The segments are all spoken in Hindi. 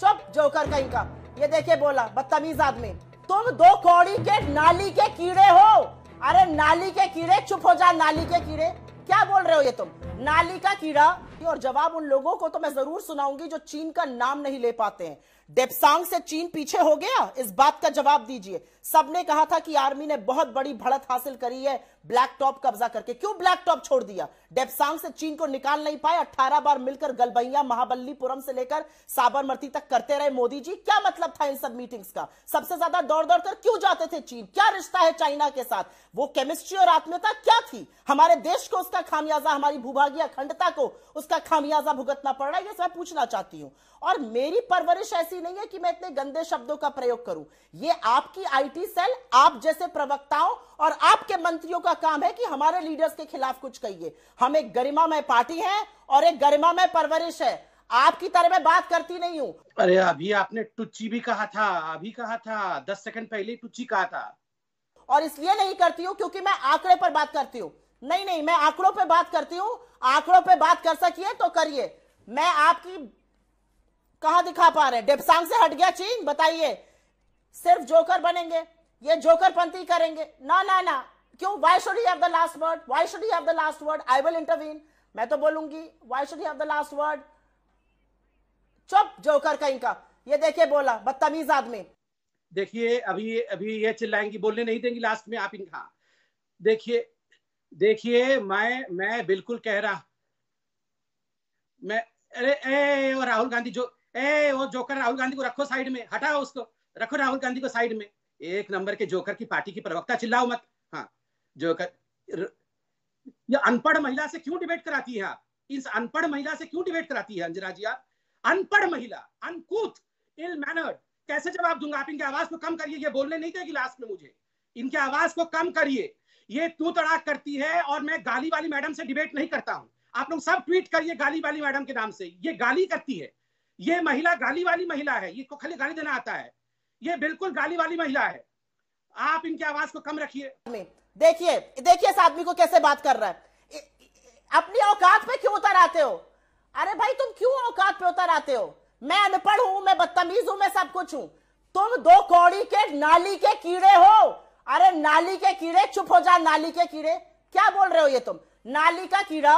चुप जोकर कहीं का ये देखिए बोला बदतमीज आदमी तुम दो कौड़ी के नाली के कीड़े हो अरे नाली के कीड़े चुप हो जा नाली के कीड़े क्या बोल रहे हो ये तुम नाली का कीड़ा और जवाब उन लोगों को तो मैं जरूर सुनाऊंगी जो चीन का नाम नहीं ले पाते हैं डेपसांग से चीन पीछे हो गया इस बात का जवाब दीजिए सबने कहा था कि आर्मी ने बहुत बड़ी भड़त हासिल करी है ब्लैक टॉप कब्जा करके क्यों ब्लैक टॉप छोड़ दिया डेपसांग से चीन को निकाल नहीं पाए अट्ठारह बार मिलकर गलबैया महाबलीपुरम से लेकर साबरमती तक करते रहे मोदी जी क्या मतलब था इन सब मीटिंग्स का सबसे ज्यादा दौड़ दौड़ कर क्यों जाते थे चीन क्या रिश्ता है चाइना के साथ वो केमिस्ट्री और आत्मीयता क्या थी हमारे देश को उसका खामियाजा हमारी भूभागी अखंडता को उसका खामियाजा भुगतना पड़ रहा है ये सब पूछना चाहती हूं और मेरी परवरिश ऐसी नहीं है कि मैं इतने गंदे शब्दों का प्रयोग करूं ये आपकी आईटी सेल आप जैसे प्रवक्ताओं और आपके मंत्रियों का काम है कि हमारे लीडर्स के खिलाफ कुछ कहिए हम एक गरिमामय पार्टी है और एक गरिमामय परवरिश है आपकी तरह मैं बात करती नहीं हूँ अरे अभी आपने टुच्ची भी कहा था अभी कहा था दस सेकंड पहले टुच्ची कहा था और इसलिए नहीं करती हूँ क्योंकि मैं आंकड़े पर बात करती हूँ नहीं नहीं मैं आंकड़ों पे बात करती हूं आंकड़ों पे बात कर सकिए तो करिए मैं आपकी कहा दिखा पा रहे डेपसांग से हट गया चीन बताइए सिर्फ जोकर बनेंगे ये पंथी करेंगे ना ना ना क्यों why should you have the last word why should you have the last word I will intervene मैं तो बोलूंगी why should you have the last word चुप जोकर कहीं का ये देखिए बोला बदतमीज आदमी देखिए अभी अभी ये चिल्लाएंगी बोलने नहीं देंगी लास्ट में आप इनका देखिए देखिए मैं मैं बिल्कुल कह रहा मैं अरे ए राहुल गांधी जो ए वो जोकर राहुल गांधी को रखो साइड में हटाओ उसको रखो राहुल गांधी को साइड में एक नंबर के जोकर की पार्टी की प्रवक्ता चिल्लाओ मत हाँ जोकर ये अनपढ़ महिला से क्यों डिबेट कराती है आप इस अनपढ़ महिला से क्यों डिबेट कराती है अंजना जी आप अनपढ़ महिला अनकूत इल मैनर्ड कैसे जवाब दूंगा आप इनके आवाज को कम करिए ये बोलने नहीं देगी लास्ट में मुझे इनके आवाज को कम करिए ये तू तड़ाक करती है और मैं गाली वाली मैडम से डिबेट नहीं करता हूँ आप लोग सब ट्वीट करिए गाली वाली मैडम के नाम से ये गाली करती है ये महिला गाली वाली महिला है ये को तो खाली गाली देना आता है ये बिल्कुल गाली वाली महिला है आप इनकी आवाज को कम रखिए देखिए देखिए इस आदमी को कैसे बात कर रहा है अपनी औकात पे क्यों उतर आते हो अरे भाई तुम क्यों औकात पे उतर आते हो मैं अनपढ़ हूं मैं बदतमीज हूं मैं सब कुछ हूं तुम दो कौड़ी के नाली के कीड़े हो अरे नाली के कीड़े चुप हो जा नाली के कीड़े क्या बोल रहे हो ये तुम नाली का कीड़ा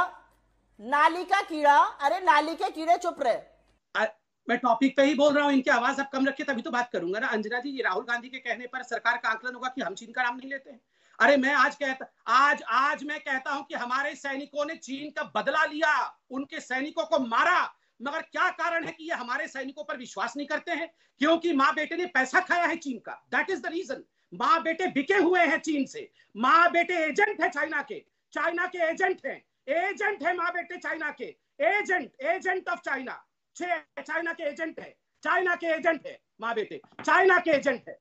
नाली का कीड़ा अरे नाली के कीड़े चुप रहे मैं टॉपिक पे ही बोल रहा हूँ इनकी आवाज अब कम रखिए तभी तो बात करूंगा ना अंजना जी ये राहुल गांधी के कहने पर सरकार का आंकलन होगा कि हम चीन का नाम नहीं लेते हैं अरे मैं आज कहता आज आज मैं कहता हूं कि हमारे सैनिकों ने चीन का बदला लिया उनके सैनिकों को मारा मगर क्या कारण है कि ये हमारे सैनिकों पर विश्वास नहीं करते हैं क्योंकि माँ बेटे ने पैसा खाया है चीन का दैट इज द रीजन माँ बेटे बिके हुए हैं चीन से माँ बेटे एजेंट है चाइना के चाइना के एजेंट हैं एजेंट है माँ बेटे चाइना के agent agent of China China के एजेंट है चाइना के एजेंट है माँ बेटे चाइना के एजेंट है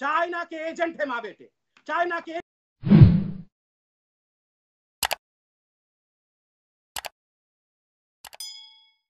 चाइना के एजेंट है माँ बेटे चाइना के